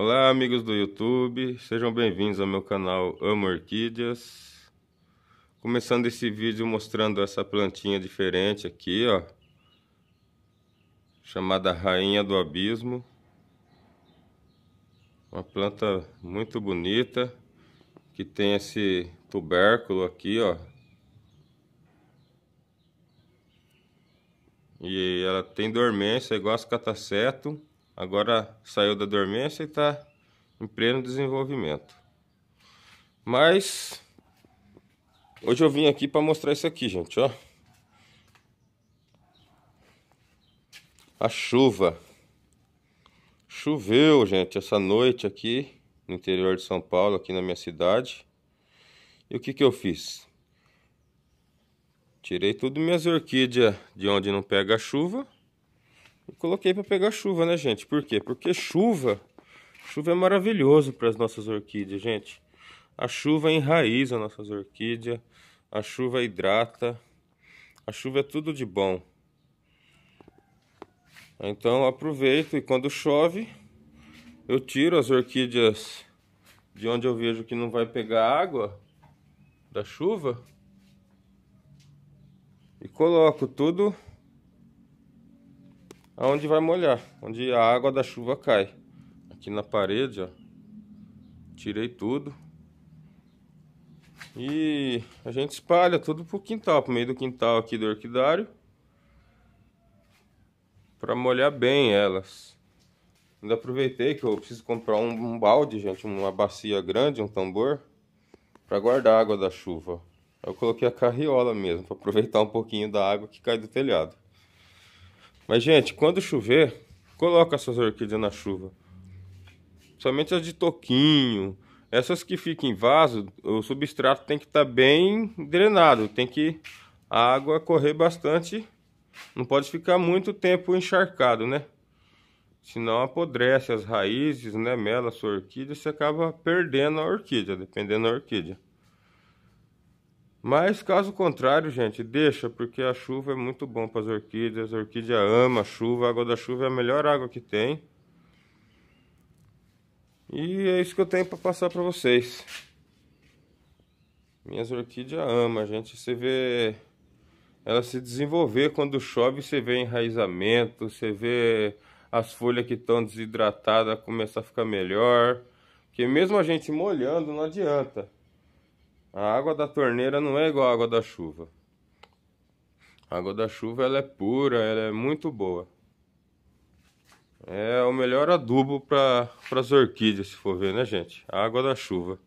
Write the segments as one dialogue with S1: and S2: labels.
S1: Olá, amigos do YouTube, sejam bem-vindos ao meu canal Amo Orquídeas. Começando esse vídeo mostrando essa plantinha diferente aqui, ó, chamada Rainha do Abismo. Uma planta muito bonita, que tem esse tubérculo aqui, ó. E ela tem dormência igual as cataceto. Agora saiu da dormência e está em pleno desenvolvimento. Mas hoje eu vim aqui para mostrar isso aqui, gente, ó. A chuva. Choveu, gente, essa noite aqui no interior de São Paulo, aqui na minha cidade. E o que que eu fiz? Tirei tudo minhas orquídeas de onde não pega chuva e coloquei para pegar chuva, né, gente? Por quê? Porque chuva, chuva é maravilhoso para as nossas orquídeas, gente. A chuva enraiza as nossas orquídeas, a chuva hidrata, a chuva é tudo de bom. Então aproveito e quando chove, eu tiro as orquídeas de onde eu vejo que não vai pegar água da chuva e coloco tudo aonde vai molhar, onde a água da chuva cai. Aqui na parede, ó. Tirei tudo. E a gente espalha tudo pro quintal, pro meio do quintal aqui do orquidário. Pra molhar bem elas. Ainda aproveitei que eu preciso comprar um, um balde, gente, uma bacia grande, um tambor, para guardar a água da chuva. Eu coloquei a carriola mesmo, para aproveitar um pouquinho da água que cai do telhado. Mas, gente, quando chover, coloca essas orquídeas na chuva. Somente as de toquinho. Essas que ficam em vaso, o substrato tem que estar tá bem drenado. Tem que a água correr bastante. Não pode ficar muito tempo encharcado, né? Senão apodrece as raízes, né? Mela sua orquídea, você acaba perdendo a orquídea, dependendo da orquídea. Mas caso contrário, gente, deixa, porque a chuva é muito bom para as orquídeas. A orquídea ama a chuva, a água da chuva é a melhor água que tem. E é isso que eu tenho para passar para vocês. Minhas orquídeas amam, gente. Você vê ela se desenvolver quando chove, você vê enraizamento, você vê as folhas que estão desidratadas começar a ficar melhor. Porque mesmo a gente molhando, não adianta. A água da torneira não é igual à água da chuva. A água da chuva ela é pura, ela é muito boa. É o melhor adubo para as orquídeas, se for ver, né, gente? A água da chuva.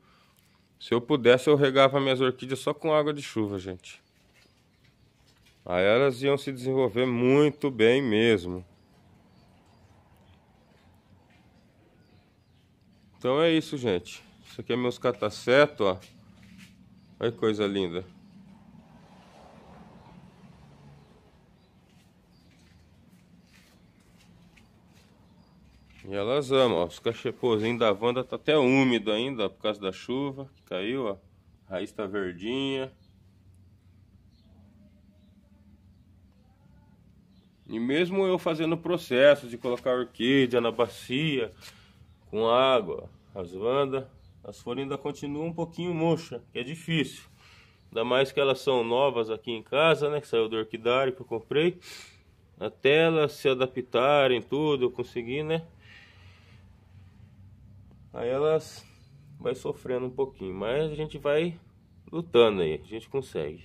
S1: Se eu pudesse, eu regava minhas orquídeas só com água de chuva, gente. Aí elas iam se desenvolver muito bem mesmo. Então é isso, gente. Isso aqui é meus catacetos, ó. Olha que coisa linda. E elas amam, ó. Os cachepozinhos da Wanda tá até úmido ainda, ó, por causa da chuva que caiu, ó. A raiz tá verdinha. E mesmo eu fazendo o processo de colocar orquídea na bacia com água, as Wanda as folhas ainda continuam um pouquinho murcha, que é difícil. Ainda mais que elas são novas aqui em casa, né? Que saiu do orquidário que eu comprei. Até elas se adaptarem tudo, eu consegui, né? Aí elas vai sofrendo um pouquinho, mas a gente vai lutando aí, a gente consegue.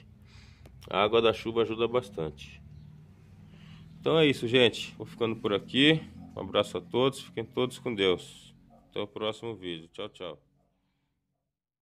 S1: A água da chuva ajuda bastante. Então é isso, gente. Vou ficando por aqui. Um abraço a todos. Fiquem todos com Deus. Até o próximo vídeo. Tchau, tchau.